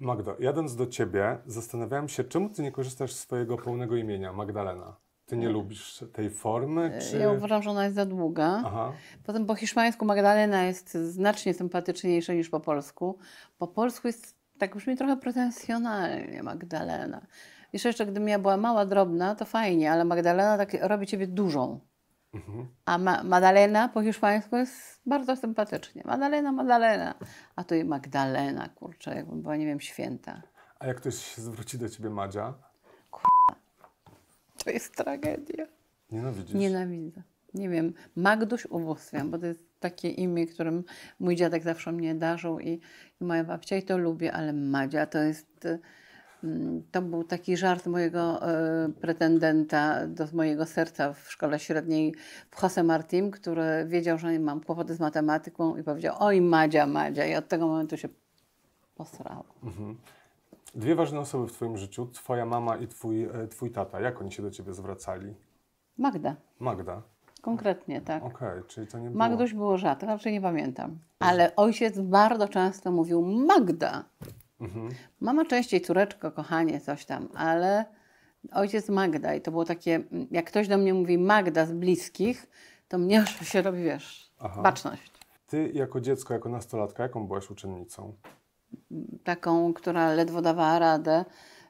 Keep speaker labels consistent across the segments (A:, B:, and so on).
A: Magdo, jadąc do ciebie, zastanawiałem się, czemu ty nie korzystasz z swojego pełnego imienia, Magdalena? Ty nie e, lubisz tej formy? E, czy... Ja uważam,
B: że ona jest za długa. Aha. Potem po hiszpańsku Magdalena jest znacznie sympatyczniejsza niż po polsku. Po polsku jest, tak brzmi trochę pretensjonalnie, Magdalena. Wiesz, jeszcze gdybym ja była mała, drobna, to fajnie, ale Magdalena tak robi ciebie dużą. Mhm. A ma Madalena po hiszpańsku jest bardzo sympatycznie. Madalena, Madalena. A tu i Magdalena, kurczę, jakby była, nie wiem, święta.
A: A jak ktoś się zwróci do ciebie, Madzia? Kurwa. To jest tragedia. Nienawidzisz?
B: Nienawidzę. Nie wiem, Magduś ubóstwiam, bo to jest takie imię, którym mój dziadek zawsze mnie darzył i, i moja babcia i to lubię, ale Madzia to jest y, Mm, to był taki żart mojego e, pretendenta do mojego serca w szkole średniej, w Jose Martim, który wiedział, że mam kłopoty z matematyką i powiedział: Oj, Madzia, Madzia. I od tego momentu się posrało.
A: Mhm. Dwie ważne osoby w Twoim życiu, Twoja mama i twój, e, twój tata. Jak oni się do Ciebie zwracali? Magda. Magda.
B: Konkretnie, tak. Okej,
A: okay, czyli to nie było... Magduś
B: było rzadko, raczej nie pamiętam. Mhm. Ale ojciec bardzo często mówił Magda. Mhm. Mama częściej córeczko, kochanie, coś tam, ale ojciec Magda i to było takie, mm, jak ktoś do mnie mówi Magda z bliskich, to mnie już się robi, wiesz,
A: Aha. baczność. Ty jako dziecko, jako nastolatka, jaką byłaś uczennicą?
B: Taką, która ledwo dawała radę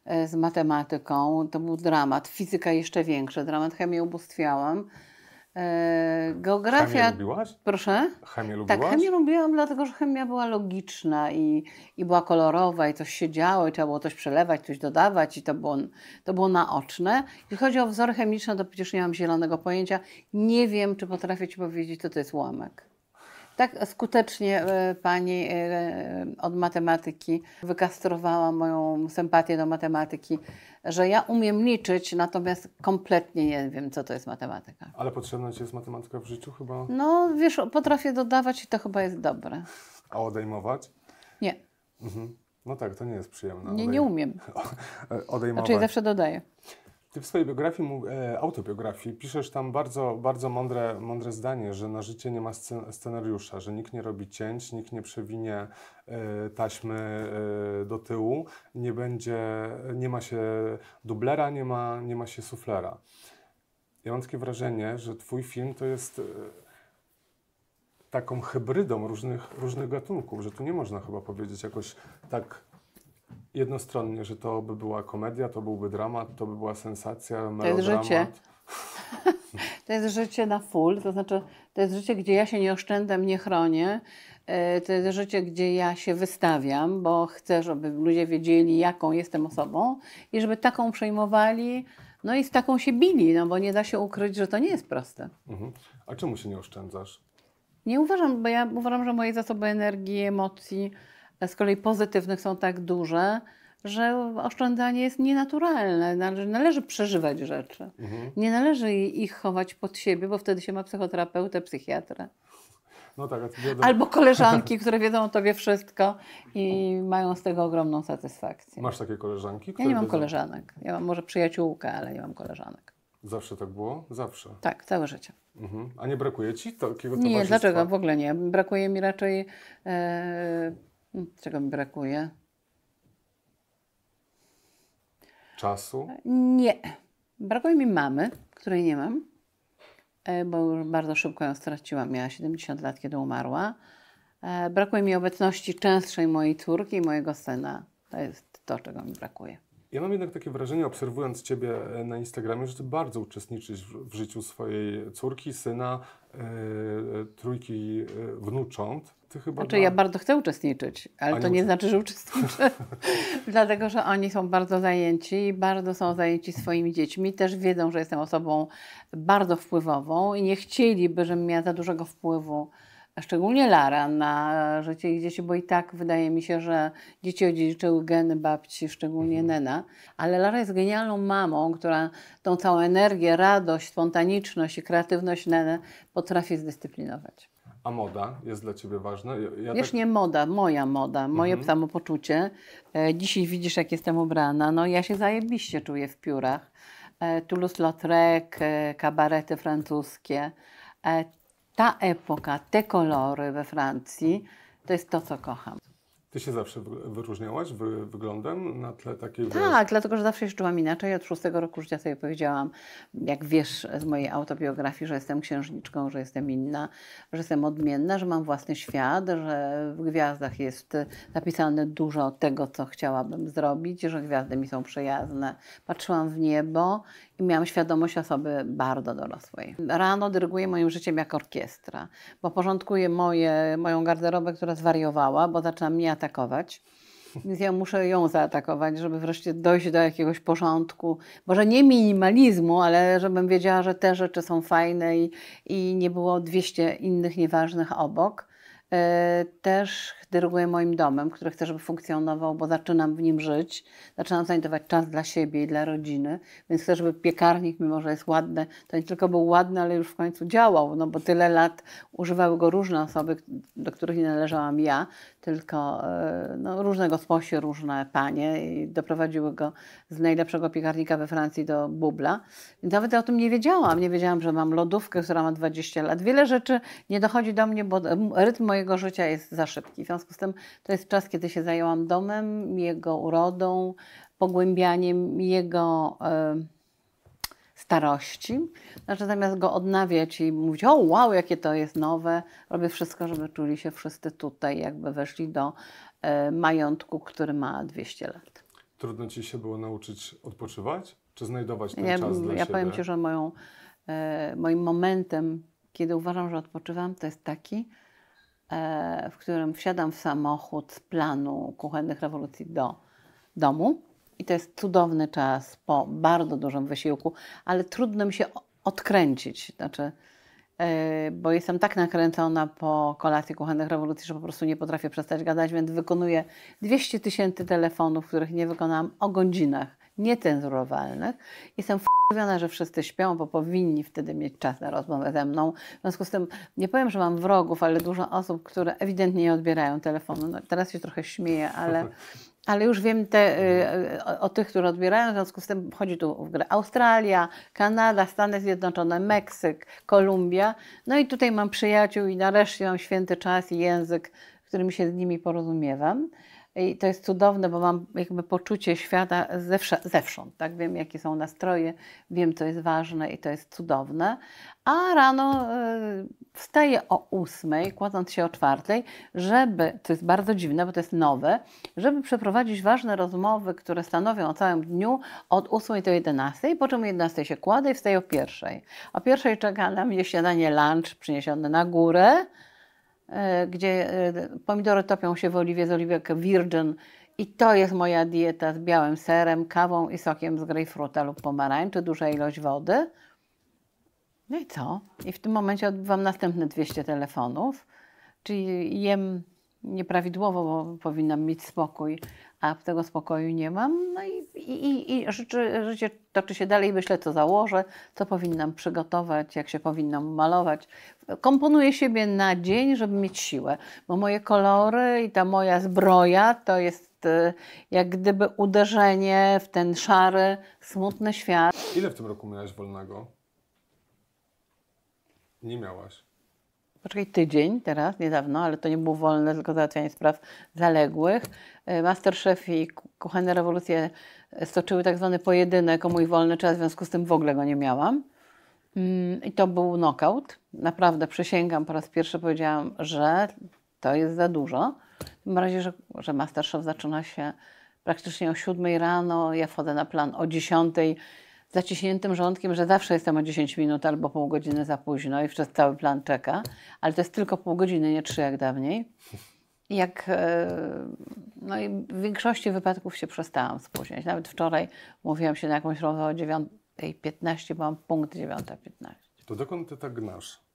B: e, z matematyką. To był dramat. Fizyka jeszcze większy. Dramat chemię ubóstwiałam. E, geografia. Chemię lubiłaś? Proszę.
A: Chemię tak, lubiłaś? Tak, chemię
B: lubiłam, dlatego że chemia była logiczna i, i była kolorowa i coś się działo i trzeba było coś przelewać, coś dodawać i to było, to było naoczne. Jeśli chodzi o wzory chemiczne, to przecież nie mam zielonego pojęcia. Nie wiem, czy potrafię Ci powiedzieć, to to jest ułamek tak skutecznie e, pani e, e, od matematyki wykastrowała moją sympatię do matematyki, że ja umiem liczyć, natomiast kompletnie nie wiem, co to jest matematyka.
A: Ale potrzebna ci jest matematyka w życiu chyba?
B: No wiesz, potrafię dodawać i to chyba jest dobre.
A: A odejmować? Nie. Mhm. No tak, to nie jest przyjemne. Nie, nie umiem. Odejmować. Znaczy zawsze dodaję. Ty w swojej biografii, e, autobiografii piszesz tam bardzo, bardzo mądre, mądre zdanie, że na życie nie ma scenariusza, że nikt nie robi cięć, nikt nie przewinie e, taśmy e, do tyłu, nie będzie, nie ma się dublera, nie ma, nie ma się suflera. Ja mam takie wrażenie, że twój film to jest taką hybrydą różnych, różnych gatunków, że tu nie można chyba powiedzieć jakoś tak jednostronnie, że to by była komedia, to byłby dramat, to by była sensacja, melodramat. To jest życie.
B: to jest życie na full, to znaczy to jest życie, gdzie ja się nie oszczędzam, nie chronię. E, to jest życie, gdzie ja się wystawiam, bo chcę, żeby ludzie wiedzieli, jaką jestem osobą i żeby taką przejmowali, no i z taką się bili, no bo nie da się ukryć, że to
A: nie jest proste. Mhm. A czemu się nie oszczędzasz?
B: Nie uważam, bo ja uważam, że moje zasoby energii, emocji, z kolei pozytywnych są tak duże, że oszczędzanie jest nienaturalne, należy, należy przeżywać rzeczy. Mhm. Nie należy ich chować pod siebie, bo wtedy się ma psychoterapeutę, psychiatrę.
A: No tak, Albo koleżanki,
B: które wiedzą o tobie wszystko i mają z tego ogromną satysfakcję.
A: Masz takie koleżanki? Ja nie mam wiedzą... koleżanek.
B: Ja mam może przyjaciółkę, ale nie mam koleżanek.
A: Zawsze tak było? Zawsze.
B: Tak, całe życie.
A: Mhm. A nie brakuje ci takiego towarzystwa? Nie, dlaczego? W ogóle
B: nie. Brakuje mi raczej e, Hmm, czego mi brakuje? Czasu? Nie. Brakuje mi mamy, której nie mam, e, bo już bardzo szybko ją straciłam. Miała 70 lat, kiedy umarła. E, brakuje mi obecności częstszej mojej córki i mojego syna. To jest to, czego mi brakuje.
A: Ja mam jednak takie wrażenie, obserwując Ciebie e, na Instagramie, że Ty bardzo uczestniczysz w życiu swojej córki, syna, yy, trójki yy, wnucząt ty chyba... Znaczy, ja
B: bardzo chcę uczestniczyć, ale nie to nie znaczy, że uczestniczę. Dlatego, że oni są bardzo zajęci, bardzo są zajęci swoimi dziećmi. Też wiedzą, że jestem osobą bardzo wpływową i nie chcieliby, żebym miała za dużego wpływu szczególnie Lara, na życie ich dzieci, bo i tak wydaje mi się, że dzieci odziedziczyły geny babci, szczególnie mhm. Nena, ale Lara jest genialną mamą, która tą całą energię, radość, spontaniczność i kreatywność Nena potrafi zdyscyplinować.
A: A moda jest dla ciebie ważna? Ja Wiesz, tak... nie
B: moda, moja moda, moje mhm. samopoczucie. E, dzisiaj widzisz, jak jestem ubrana. No ja się zajebiście czuję w piórach. E, Toulouse-Lautrec, e, kabarety francuskie. ta epoka, te kolory we Francji, to jest to, co kocham.
A: Ty się zawsze wyróżniałaś wyglądem na tle takiej... Tak,
B: dlatego, że zawsze się czułam inaczej. Od szóstego roku życia sobie powiedziałam, jak wiesz z mojej autobiografii, że jestem księżniczką, że jestem inna, że jestem odmienna, że mam własny świat, że w gwiazdach jest napisane dużo tego, co chciałabym zrobić, że gwiazdy mi są przyjazne. Patrzyłam w niebo i miałam świadomość osoby bardzo dorosłej. Rano dyryguję moim życiem jak orkiestra, bo porządkuję moje, moją garderobę, która zwariowała, bo zaczęła mnie atakować. Więc ja muszę ją zaatakować, żeby wreszcie dojść do jakiegoś porządku. Może nie minimalizmu, ale żebym wiedziała, że te rzeczy są fajne i, i nie było 200 innych nieważnych obok. E, też dyryguję moim domem, który chcę, żeby funkcjonował, bo zaczynam w nim żyć. Zaczynam znajdować czas dla siebie i dla rodziny, więc chcę, żeby piekarnik, mimo że jest ładny, to nie tylko był ładny, ale już w końcu działał, no bo tyle lat używały go różne osoby, do których nie należałam ja, tylko e, no, różne gosposie, różne panie i doprowadziły go z najlepszego piekarnika we Francji do bubla. Więc nawet o tym nie wiedziałam. Nie wiedziałam, że mam lodówkę, która ma 20 lat. Wiele rzeczy nie dochodzi do mnie, bo rytm mojej mojego życia jest za szybki. W związku z tym to jest czas, kiedy się zajęłam domem, jego urodą, pogłębianiem jego y, starości. Znaczy zamiast go odnawiać i mówić, o wow, jakie to jest nowe, robię wszystko, żeby czuli się wszyscy tutaj, jakby weszli do y, majątku, który ma 200
A: lat. Trudno Ci się było nauczyć odpoczywać? Czy znajdować ten ja, czas dla ja siebie? Ja powiem Ci, że
B: moją, y, moim momentem, kiedy uważam, że odpoczywam, to jest taki, E, w którym wsiadam w samochód z planu kuchennych rewolucji do domu. I to jest cudowny czas po bardzo dużym wysiłku, ale trudno mi się odkręcić. Znaczy, e, bo jestem tak nakręcona po kolacji kuchennych rewolucji, że po prostu nie potrafię przestać gadać, więc wykonuję 200 tysięcy telefonów, których nie wykonałam o godzinach niecenzurowalnych. Jestem wkurwiona, że wszyscy śpią, bo powinni wtedy mieć czas na rozmowę ze mną. W związku z tym nie powiem, że mam wrogów, ale dużo osób, które ewidentnie nie odbierają telefonu. No, teraz się trochę śmieję, ale... Ale już wiem te, y, y, o, o, tych, które odbierają, w związku z tym chodzi tu w grę Australia, Kanada, Stany Zjednoczone, Meksyk, Kolumbia. No i tutaj mam przyjaciół i nareszcie mam święty czas i język, którym się z nimi porozumiewam. I to jest cudowne, bo mam jakby poczucie świata zewsze, zewsząd, tak? Wiem, jakie są nastroje, wiem, co jest ważne i to jest cudowne. A rano e, wstaję o ósmej, kładąc się o czwartej, żeby, to jest bardzo dziwne, bo to jest nowe, żeby przeprowadzić ważne rozmowy, które stanowią o całym dniu od ósmej do jedenastej, po czym o jedenastej się kładę i wstaję o pierwszej. O pierwszej czeka na mnie śniadanie lunch przyniesione na górę, E, gdzie e, pomidory topią się w oliwie z oliwek virgin i to jest moja dieta z białym serem, kawą i sokiem z grejpfruta lub pomarańczy, duża ilość wody. No i co? I w tym momencie odbywam następne 200 telefonów, czyli jem nieprawidłowo, bo powinnam mieć spokój, a tego spokoju nie mam. No i, i, i życie, życie toczy się dalej, myślę, co założę, co powinnam przygotować, jak się powinnam malować. Komponuję siebie na dzień, żeby mieć siłę, bo moje kolory i ta moja zbroja to jest e, jak gdyby uderzenie w ten szary, smutny świat. Ile
A: w tym roku miałaś wolnego? Nie miałaś
B: poczekaj, tydzień teraz, niedawno, ale to nie było wolne, tylko załatwianie spraw zaległych. E, Masterchef i Kuchenne Rewolucje e, stoczyły tak zwany pojedynek o mój wolny czas, w związku z tym w ogóle go nie miałam. Mm, I to był knockout. Naprawdę przysięgam, po raz pierwszy powiedziałam, że to jest za dużo. W tym razie, że, że Masterchef zaczyna się praktycznie o 7 rano, ja wchodzę na plan o 10 zaciśniętym rządkiem, że zawsze jestem o 10 minut albo pół godziny za późno i przez cały plan czeka, ale to jest tylko pół godziny, nie trzy jak dawniej. I jak, e, no i w większości wypadków się przestałam spóźniać. Nawet wczoraj mówiłam się na jakąś rozmowę o 9.15, byłam punkt 9.15.
A: To dokąd ty tak gnasz?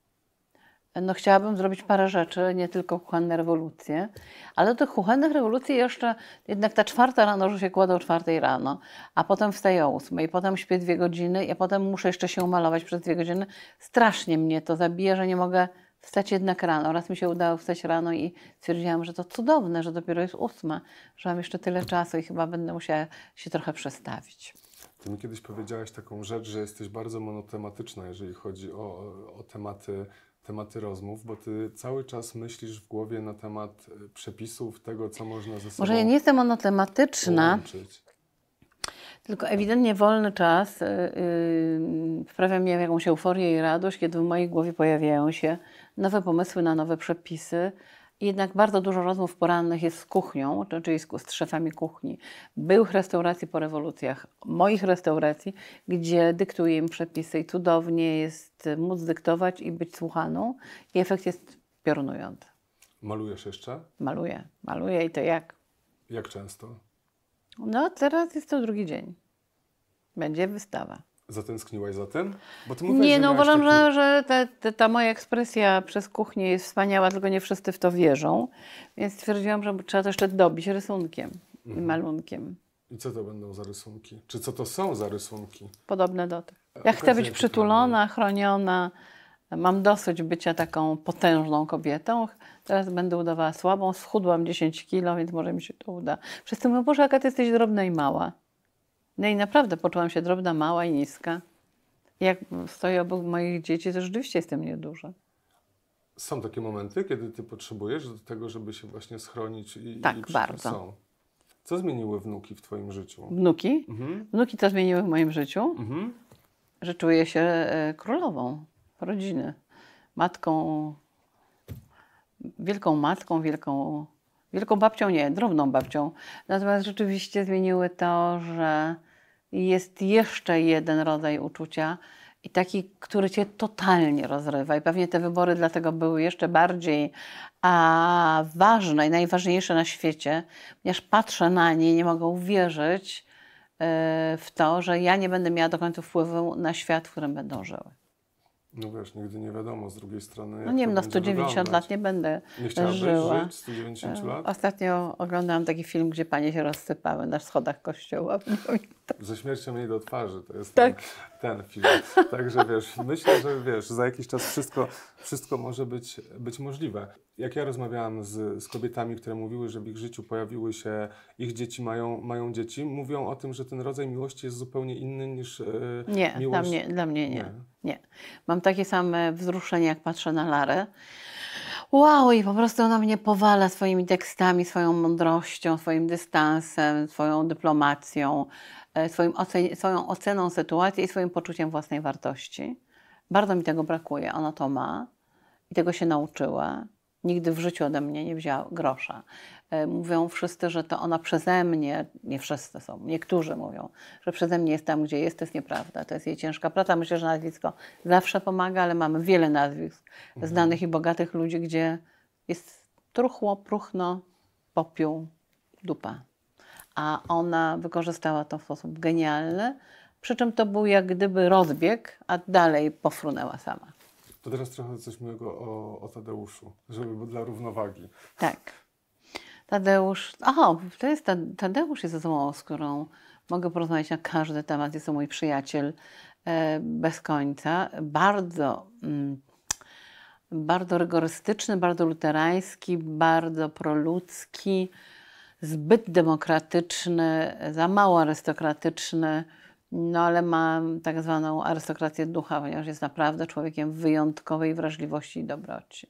B: no chciałabym zrobić parę rzeczy, nie tylko kuchenne rewolucje, ale do tych kuchennych rewolucji jeszcze jednak ta czwarta rano, że się kładę o czwartej rano, a potem wstaję o ósmej, potem śpię dwie godziny, a potem muszę jeszcze się umalować przez dwie godziny. Strasznie mnie to zabija, że nie mogę wstać jednak rano. Raz mi się udało wstać rano i stwierdziłam, że to cudowne, że dopiero jest ósma, że mam jeszcze tyle czasu i chyba będę musiała się trochę przestawić.
A: Ty mi kiedyś powiedziałaś taką rzecz, że jesteś bardzo monotematyczna, jeżeli chodzi o, o tematy tematy rozmów, bo ty cały czas myślisz w głowie na temat e, przepisów, tego, co można ze sobą Może ja nie jestem
B: monotematyczna, łączyć. tylko ewidentnie wolny czas yy, sprawia mi jakąś euforię i radość, kiedy w mojej głowie pojawiają się nowe pomysły na nowe przepisy, jednak bardzo dużo rozmów porannych jest z kuchnią, czyli z, szefami kuchni, byłych restauracji po rewolucjach, moich restauracji, gdzie dyktuję im przepisy i cudownie jest móc dyktować i być słuchaną i efekt jest piorunujący.
A: Malujesz jeszcze? Maluję, maluję i to jak. Jak często?
B: No teraz jest to drugi dzień. Będzie wystawa.
A: Zatęskniłaś za tym? Bo ty mówiłaś, nie, no uważam, taki...
B: że, że ta, ta, moja ekspresja przez kuchnię jest wspaniała, tylko nie wszyscy w to wierzą. Więc stwierdziłam, że trzeba to jeszcze dobić rysunkiem mhm. i malunkiem.
A: I co to będą za rysunki? Czy co to są za rysunki?
B: Podobne do tych. Ja chcę być przytulona, chroniona. Mam dosyć bycia taką potężną kobietą. Teraz będę udawała słabą. Schudłam 10 kilo, więc może mi się to uda. Wszyscy mówią, Boże, jaka ty jesteś drobna i mała. No i naprawdę poczułam się drobna, mała i niska. Jak stoję obok moich dzieci, to rzeczywiście jestem nieduża.
A: Są takie momenty, kiedy ty potrzebujesz do tego, żeby się właśnie schronić i Tak, i bardzo. Są. Co zmieniły wnuki w twoim życiu? Wnuki? Mhm.
B: Wnuki co zmieniły w moim życiu? Mhm. Że czuję się e, królową rodziny. Matką, wielką matką, wielką Wielką babcią nie, drobną babcią. Natomiast rzeczywiście zmieniły to, że jest jeszcze jeden rodzaj uczucia i taki, który cię totalnie rozrywa. I pewnie te wybory dlatego były jeszcze bardziej a, ważne i najważniejsze na świecie, ponieważ patrzę na nie i nie mogę uwierzyć yy, w to, że ja nie będę miała do końca wpływu na świat, w którym będą
A: żyły. No wiesz, nigdy nie wiadomo z drugiej strony. Jak no nie wiem, no 190 wyglądać. lat nie będę nie żyła. żyć 190 e, lat?
B: Ostatnio oglądałam taki film, gdzie panie się rozsypały na schodach kościoła.
A: Tak. Ze śmiercią jej do twarzy, to jest tak. ten, ten, film. Także wiesz, myślę, że wiesz, za jakiś czas wszystko, wszystko może być, być możliwe. Jak ja rozmawiałam z, z kobietami, które mówiły, że w ich życiu pojawiły się, ich dzieci mają, mają dzieci, mówią o tym, że ten rodzaj miłości jest zupełnie inny niż yy, nie, miłość. Dla mnie, dla mnie nie. nie.
B: nie. Mam takie same wzruszenie, jak patrzę na Larę. Wow, i po prostu ona mnie powala swoimi tekstami, swoją mądrością, swoim dystansem, swoją dyplomacją E, swoim ocen swoją oceną sytuacji i swoim poczuciem własnej wartości. Bardzo mi tego brakuje, ona to ma i tego się nauczyła. Nigdy w życiu ode mnie nie wzięła grosza. E, mówią wszyscy, że to ona przeze mnie, nie wszyscy są, niektórzy mówią, że przeze mnie jest tam, gdzie jest, to jest nieprawda. To jest jej ciężka praca. Myślę, że nazwisko zawsze pomaga, ale mamy wiele nazwisk mhm. znanych i bogatych ludzi, gdzie jest truchło, próchno, popiół, dupa a ona wykorzystała to w sposób genialny. Przy czym to był jak gdyby rozbieg, a dalej pofrunęła sama.
A: To teraz trochę coś mojego o, o Tadeuszu, żeby dla równowagi.
B: Tak. Tadeusz, aha, to jest Tadeusz jest osobą, z którą mogę porozmawiać na każdy temat. Jest to mój przyjaciel e, bez końca. Bardzo, mm, bardzo rygorystyczny, bardzo luterański, bardzo proludzki zbyt demokratyczny, za mało arystokratyczny, no ale ma tak zwaną arystokrację ducha, ponieważ jest naprawdę człowiekiem wyjątkowej wrażliwości i dobroci.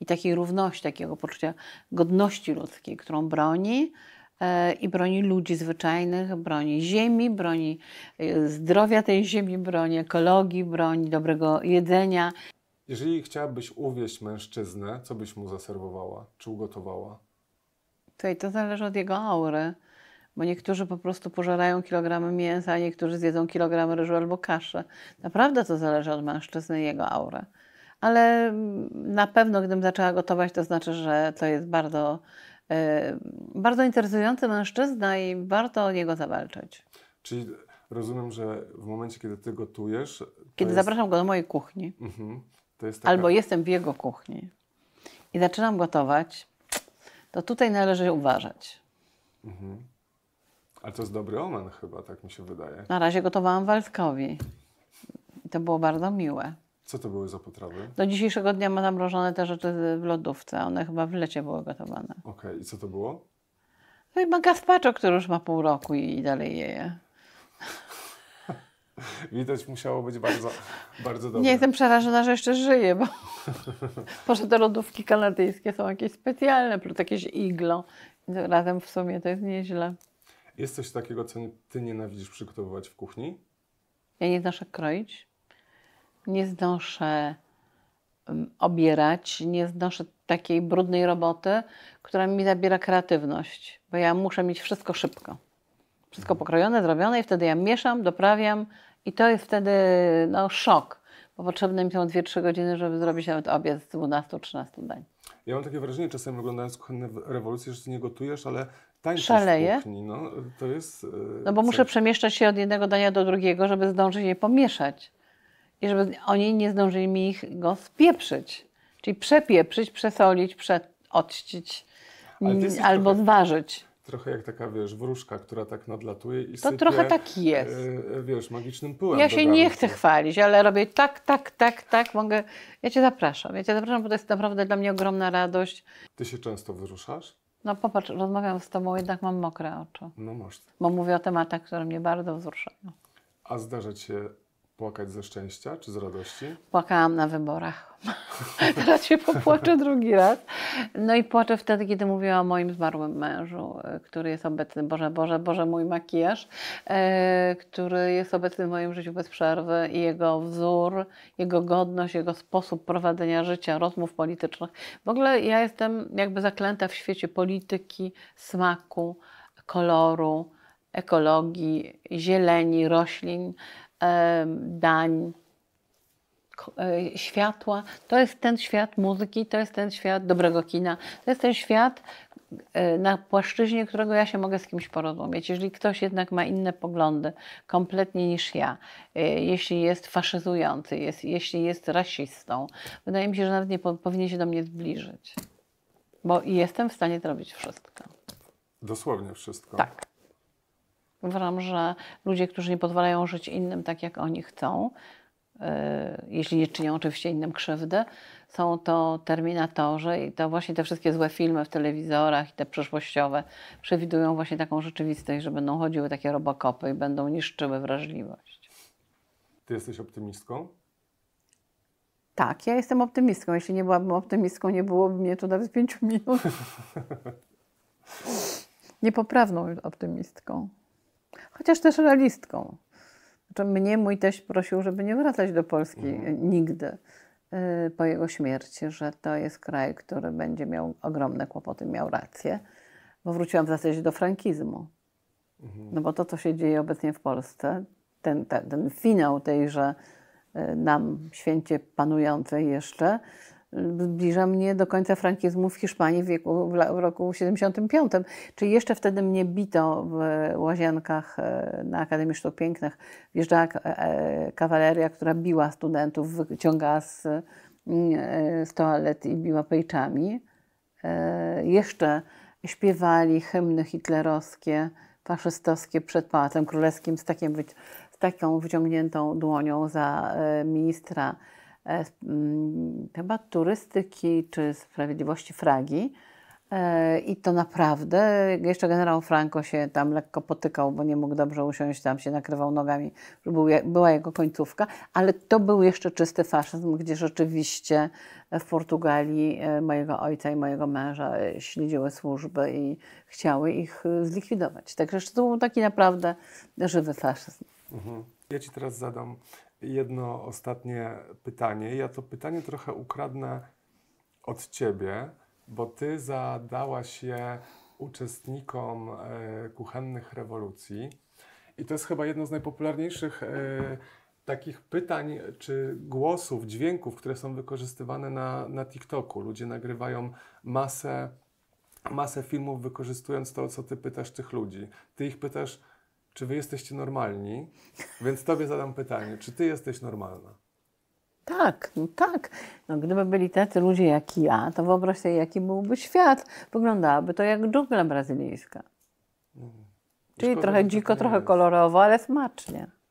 B: I takiej równości, takiego poczucia godności ludzkiej, którą broni e, i broni ludzi zwyczajnych, broni ziemi, broni e, zdrowia tej ziemi, broni ekologii, broni dobrego jedzenia.
A: Jeżeli chciałabyś uwieść mężczyznę, co byś mu zaserwowała czy ugotowała?
B: To i to zależy od jego aury, bo niektórzy po prostu pożerają kilogramy mięsa, a niektórzy zjedzą kilogramy ryżu albo kaszy. Naprawdę to zależy od mężczyzny i jego aury. Ale na pewno, gdybym zaczęła gotować, to znaczy, że to jest bardzo, y, bardzo interesujący mężczyzna i warto o niego zawalczyć.
A: Czyli rozumiem, że w momencie, kiedy ty gotujesz. Kiedy jest... zapraszam go do mojej kuchni, mhm. taka... albo
B: jestem w jego kuchni i zaczynam gotować, to tutaj należy uważać.
A: Mhm. Ale to jest dobry omen chyba, tak mi się wydaje. Na razie
B: gotowałam Waldkowi. I to było bardzo miłe.
A: Co to były za potrawy? Do
B: dzisiejszego dnia mam zamrożone te rzeczy w lodówce. One chyba w lecie były gotowane.
A: Okej, okay. i co to było?
B: To chyba gazpacho, który już ma pół roku i dalej jeje.
A: Widać musiało być bardzo, bardzo dobre. Nie jestem
B: przerażona, że jeszcze żyję, bo może te lodówki kanadyjskie są jakieś specjalne, plus jakieś iglo. Razem w sumie to jest nieźle.
A: Jest coś takiego, co ty nienawidzisz przygotowywać w kuchni?
B: Ja nie znoszę kroić, nie znoszę mm, obierać, nie znoszę takiej brudnej roboty, która mi zabiera kreatywność, bo ja muszę mieć wszystko szybko. Wszystko pokrojone, zrobione i wtedy ja mieszam, doprawiam i to jest wtedy no, szok, bo potrzebne mi są 2-3 godziny, żeby zrobić nawet obiad z 12-13 dań.
A: Ja mam takie wrażenie, czasem oglądając kuchenne rewolucje, że ty nie gotujesz, ale tańczysz Szaleje. w kuchni. No, to jest, e, no bo muszę
B: przemieszczać się od jednego dania do drugiego, żeby zdążyć je pomieszać. I żeby oni nie zdążyli mi ich go spieprzyć. Czyli przepieprzyć, przesolić, przeodcić albo trochę... zważyć
A: trochę jak taka, wiesz, wróżka, która tak nadlatuje i To sypie, trochę tak e, jest. E, wiesz, magicznym pyłem. Ja się nie chcę
B: chwalić, ale robię tak, tak, tak, tak, mogę... Ja Cię zapraszam, ja Cię zapraszam, bo to jest naprawdę dla mnie ogromna radość.
A: Ty się często wyruszasz?
B: No popatrz, rozmawiam z Tobą, jednak mam mokre
A: oczy. No może.
B: Bo mówię o tematach, które mnie bardzo wzruszają.
A: A zdarza się Płakać ze szczęścia czy z radości?
B: Płakałam na wyborach. Teraz się popłaczę drugi raz. No i płaczę wtedy, kiedy mówię o moim zmarłym mężu, e, który jest obecny, Boże, Boże, Boże, mój makijaż, e, który jest obecny w moim życiu bez przerwy i jego wzór, jego godność, jego sposób prowadzenia życia, rozmów politycznych. W ogóle ja jestem jakby zaklęta w świecie polityki, smaku, koloru, ekologii, zieleni, roślin dań, e, światła. To jest ten świat muzyki, to jest ten świat dobrego kina, to jest ten świat, e, na płaszczyźnie którego ja się mogę z kimś porozumieć. Jeżeli ktoś jednak ma inne poglądy kompletnie niż ja, e, jeśli jest faszyzujący, jest, jeśli jest rasistą, wydaje mi się, że nawet nie powinien się do mnie zbliżyć. Bo jestem w stanie zrobić wszystko.
A: Dosłownie wszystko. Tak.
B: Uważam, że ludzie, którzy nie pozwalają żyć innym tak, jak oni chcą, y, jeśli nie czynią oczywiście innym krzywdy, są to terminatorzy i to właśnie te wszystkie złe filmy w telewizorach i te przyszłościowe przewidują właśnie taką rzeczywistość, że będą chodziły takie robokopy i będą niszczyły wrażliwość.
A: Ty jesteś optymistką?
B: Tak, ja jestem optymistką. Jeśli nie byłabym optymistką, nie byłoby mnie tu nawet pięciu minut. Niepoprawną optymistką chociaż też realistką. Znaczy mnie mój teść prosił, żeby nie wracać do Polski mhm. nigdy y, po jego śmierci, że to jest kraj, który będzie miał ogromne kłopoty, miał rację, bo wróciłam w zasadzie do frankizmu. Mhm. No bo to, co się dzieje obecnie w Polsce, ten, ten, ten finał tejże y, nam święcie panującej jeszcze, zbliża mnie do końca frankizmu w Hiszpanii w, wieku, w roku 75. Czyli jeszcze wtedy mnie bito w łazienkach e, na Akademii Sztuk Pięknych. Wjeżdżała e, e, kawaleria, która biła studentów, wyciągała z, mm, z toalet i biła pejczami. Jeszcze śpiewali hymny hitlerowskie, faszystowskie przed Pałacem Królewskim z, takim, z taką wyciągniętą dłonią za ministra E, chyba turystyki czy sprawiedliwości Fragi. E, I to naprawdę, jeszcze generał Franco się tam lekko potykał, bo nie mógł dobrze usiąść, tam się nakrywał nogami, była jego końcówka, ale to był jeszcze czysty faszyzm, gdzie rzeczywiście w Portugalii e, mojego ojca i mojego męża śledziły służby i chciały ich zlikwidować. Także to był taki naprawdę żywy faszyzm.
A: Mhm. Ja Ci teraz zadam jedno ostatnie pytanie. Ja to pytanie trochę ukradnę od ciebie, bo ty zadałaś je uczestnikom e, kuchennych rewolucji. I to jest chyba jedno z najpopularniejszych e, takich pytań czy głosów, dźwięków, które są wykorzystywane na, na TikToku. Ludzie nagrywają masę, masę filmów, wykorzystując to, co ty pytasz tych ludzi. Ty ich pytasz, czy wy jesteście normalni, więc tobie zadam pytanie, czy ty jesteś normalna?
B: Tak, no tak. No, gdyby byli tacy ludzie jak ja, to wyobraź sobie, jaki byłby świat. Wyglądałaby to jak dżungla brazylijska.
A: Mm. Czyli trochę dziko, trochę jest.
B: kolorowo, ale smacznie.